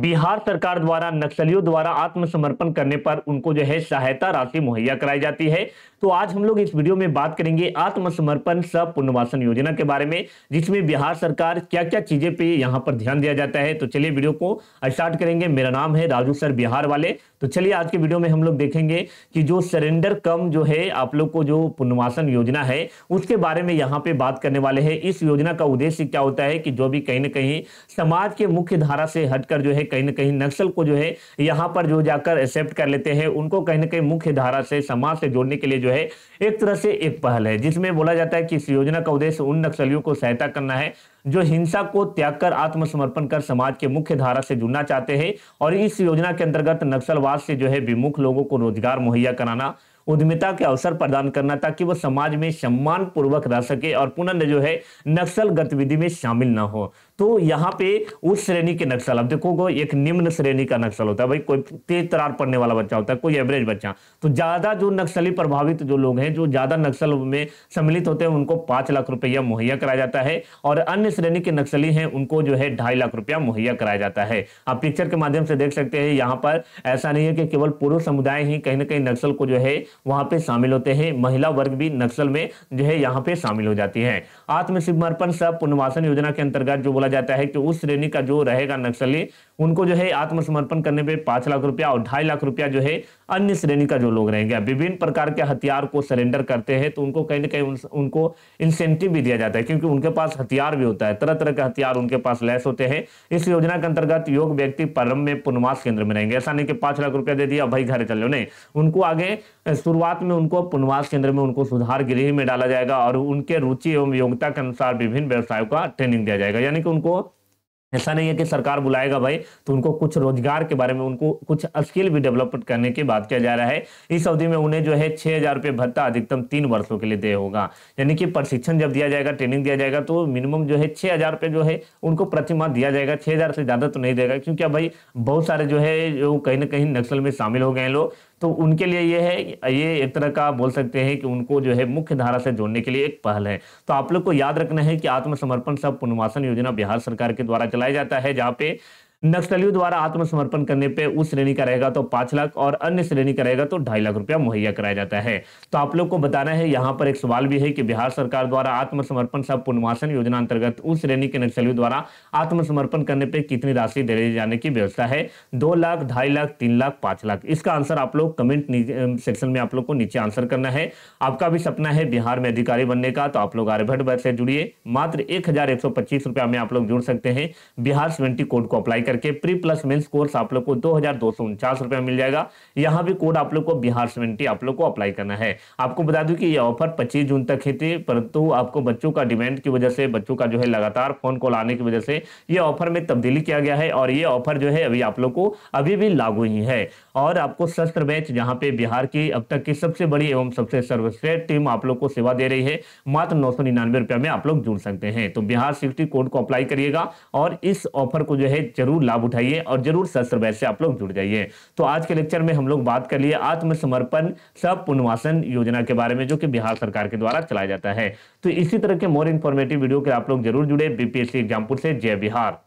बिहार सरकार द्वारा नक्सलियों द्वारा आत्मसमर्पण करने पर उनको जो है सहायता राशि मुहैया कराई जाती है तो आज हम लोग इस वीडियो में बात करेंगे आत्मसमर्पण सब पुनर्वासन योजना के बारे में जिसमें बिहार सरकार क्या क्या चीजें पे यहाँ पर ध्यान दिया जाता है तो चलिए वीडियो को स्टार्ट करेंगे मेरा नाम है राजू सर बिहार वाले तो चलिए आज के वीडियो में हम लोग देखेंगे कि जो सरेंडर कम जो है आप लोग को जो पुनर्वासन योजना है उसके बारे में यहाँ पे बात करने वाले है इस योजना का उद्देश्य क्या होता है कि जो भी कहीं ना कहीं समाज के मुख्य धारा से हटकर जो है कहीं ना कहीं नक्सल को जो है यहाँ पर जो जाकर एक्सेप्ट कर लेते हैं उनको कहीं ना कहीं मुख्य धारा से समाज से जोड़ने के लिए जो है एक तरह से एक पहल है जिसमें बोला जाता है कि इस योजना का उद्देश्य उन नक्सलियों को सहायता करना है जो हिंसा को त्याग कर आत्मसमर्पण कर समाज के मुख्य धारा से जुड़ना चाहते हैं और इस योजना के अंतर्गत नक्सलवाद से जो है विमुख लोगों को रोजगार मुहैया कराना उद्यमिता के अवसर प्रदान करना ताकि वो समाज में सम्मान पूर्वक रह सके और पुनः जो है नक्सल गतिविधि में शामिल ना हो तो यहाँ पे उस श्रेणी के नक्सल अब देखोगे एक निम्न श्रेणी का नक्सल होता है भाई कोई तेज तरार पड़ने वाला बच्चा होता है कोई एवरेज बच्चा तो ज्यादा जो नक्सली प्रभावित जो लोग हैं जो ज्यादा नक्सल में सम्मिलित होते हैं उनको पांच लाख रुपया मुहैया कराया जाता है और अन्य श्रेणी के नक्सली हैं उनको जो है ढाई लाख रुपया मुहैया कराया जाता है आप पिक्चर के माध्यम से देख सकते हैं यहाँ पर ऐसा नहीं है कि केवल पुरुष समुदाय ही कहीं ना कहीं नक्सल को जो है वहां पे शामिल होते हैं महिला वर्ग भी नक्सल में जो है यहाँ पे शामिल हो जाती है आत्मसमर्पण सब पुनर्वासन योजना के अंतर्गत जो बोला जाता है कि उस श्रेणी का जो रहेगा नक्सली उनको जो है आत्मसमर्पण करने पे पांच लाख रुपया और ढाई लाख रुपया जो है अन्य श्रेणी का जो लोग रहेंगे विभिन्न प्रकार के हथियार को सरेंडर करते हैं तो उनको कहीं ना कहीं उन, उनको इंसेंटिव भी दिया जाता है क्योंकि उनके पास हथियार भी होता है तरह तरह के हथियार उनके पास लैस होते हैं इस योजना के अंतर्गत योग व्यक्ति परम में पुनवास केंद्र में रहेंगे ऐसा नहीं कि पांच लाख रुपया दे दिया भाई घर चलो नहीं उनको आगे शुरुआत में उनको पुनवास केंद्र में उनको सुधार गृह में डाला जाएगा और उनके रुचि एवं योग्यता के अनुसार विभिन्न व्यवसायों का ट्रेनिंग दिया जाएगा यानी कि उनको ऐसा नहीं है कि सरकार बुलाएगा भाई तो उनको कुछ रोजगार के बारे में उनको कुछ स्किल भी डेवलपमेंट करने की बात किया जा रहा है इस अवधि में उन्हें जो है छः हज़ार रुपये भत्ता अधिकतम तीन वर्षों के लिए दे होगा यानी कि प्रशिक्षण जब दिया जाएगा ट्रेनिंग दिया जाएगा तो मिनिमम जो है छः हज़ार जो है उनको प्रतिमा दिया जाएगा छः से ज़्यादा तो नहीं देगा क्योंकि भाई बहुत सारे जो है जो कहीं ना कहीं नक्सल में शामिल हो गए लोग तो उनके लिए ये है ये एक तरह का बोल सकते हैं कि उनको जो है मुख्य धारा से जोड़ने के लिए एक पहल है तो आप लोग को याद रखना है कि आत्मसमर्पण सब पुनर्वासन योजना बिहार सरकार के द्वारा चलाया जाता है जहाँ पे नक्सलियों द्वारा आत्मसमर्पण करने पे उस श्रेणी का रहेगा तो पांच लाख और अन्य श्रेणी का रहेगा तो ढाई लाख रुपया मुहैया कराया जाता है तो आप लोग को बताना है यहाँ पर एक सवाल भी है कि बिहार सरकार द्वारा आत्मसमर्पण सब पुनर्वासन योजना अंतर्गत उस श्रेणी के नक्सलियों द्वारा आत्मसमर्पण करने पर कितनी राशि दे जाने की व्यवस्था है दो लाख ढाई लाख तीन लाख पांच लाख इसका आंसर आप लोग कमेंट सेक्शन में आप लोग को नीचे आंसर करना है आपका भी सपना है बिहार में अधिकारी बनने का तो आप लोग आर्यभट्ट से जुड़िए मात्र एक हजार एक सौ पच्चीस रुपया में आप लोग जुड़ सकते हैं बिहार सेवेंटी कोड को अप्लाई अप्लाई करके प्री प्लस मेंस कोर्स आप लोग को दो हजार दो मिल जाएगा यहाँ भी कोड आप लोग को बिहार सेवेंटी आप लोग को अप्लाई करना है आपको बता दूं कि ये ऑफर पच्चीस जून तक ही थी परंतु आपको बच्चों का डिमांड की वजह से बच्चों का जो है लगातार फोन कॉल आने की वजह से ये ऑफर में तब्दीली किया गया है और ये ऑफर जो है अभी आप लोग को अभी भी लागू ही है और आपको शस्त्र बैच जहाँ पे बिहार की अब तक की सबसे बड़ी एवं सबसे सर्वश्रेष्ठ टीम आप लोग को सेवा दे रही है मात्र नौ सौ निन्यानवे रुपया में आप लोग जुड़ सकते हैं तो बिहार सिक्सटी कोड को अप्लाई करिएगा और इस ऑफर को जो है जरूर जरूर लाभ उठाइए और जरूर शस्त्र वैश्य आप लोग जुड़ जाइए तो आज के लेक्चर में हम लोग बात कर लिए आत्मसमर्पण सब पुनवासन योजना के बारे में जो कि बिहार सरकार के द्वारा चलाया जाता है तो इसी तरह के मोर इन्फॉर्मेटिव वीडियो के आप लोग जरूर जुड़े बीपीएससी एग्जामपुर से जय बिहार